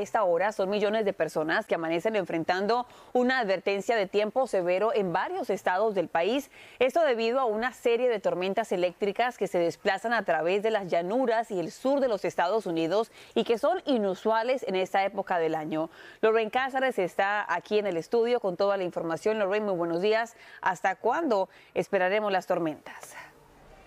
esta hora son millones de personas que amanecen enfrentando una advertencia de tiempo severo en varios estados del país. Esto debido a una serie de tormentas eléctricas que se desplazan a través de las llanuras y el sur de los Estados Unidos y que son inusuales en esta época del año. Lorraine Cázares está aquí en el estudio con toda la información. Lorraine, muy buenos días. ¿Hasta cuándo esperaremos las tormentas?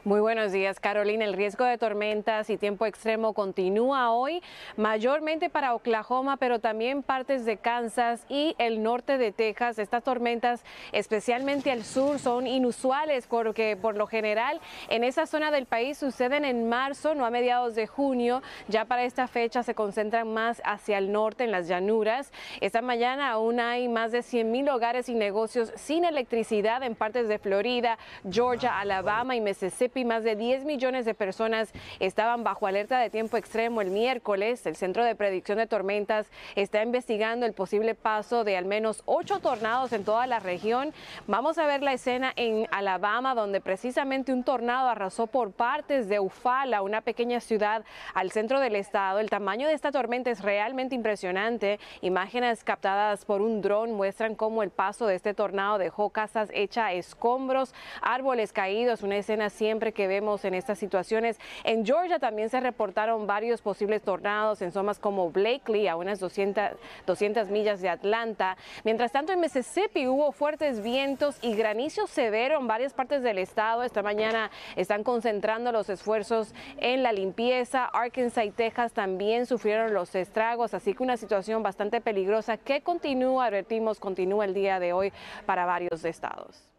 Muy buenos días, Carolina. El riesgo de tormentas y tiempo extremo continúa hoy, mayormente para Oklahoma, pero también partes de Kansas y el norte de Texas. Estas tormentas, especialmente al sur, son inusuales porque por lo general en esa zona del país suceden en marzo, no a mediados de junio. Ya para esta fecha se concentran más hacia el norte, en las llanuras. Esta mañana aún hay más de 100 mil hogares y negocios sin electricidad en partes de Florida, Georgia, Alabama y Mississippi y más de 10 millones de personas estaban bajo alerta de tiempo extremo el miércoles. El Centro de Predicción de Tormentas está investigando el posible paso de al menos ocho tornados en toda la región. Vamos a ver la escena en Alabama, donde precisamente un tornado arrasó por partes de Ufala, una pequeña ciudad al centro del estado. El tamaño de esta tormenta es realmente impresionante. Imágenes captadas por un dron muestran cómo el paso de este tornado dejó casas hechas escombros, árboles caídos, una escena siempre que vemos en estas situaciones. En Georgia también se reportaron varios posibles tornados en zonas como Blakely, a unas 200, 200 millas de Atlanta. Mientras tanto, en Mississippi hubo fuertes vientos y granizo severo en varias partes del estado. Esta mañana están concentrando los esfuerzos en la limpieza. Arkansas y Texas también sufrieron los estragos, así que una situación bastante peligrosa que continúa, advertimos, continúa el día de hoy para varios estados.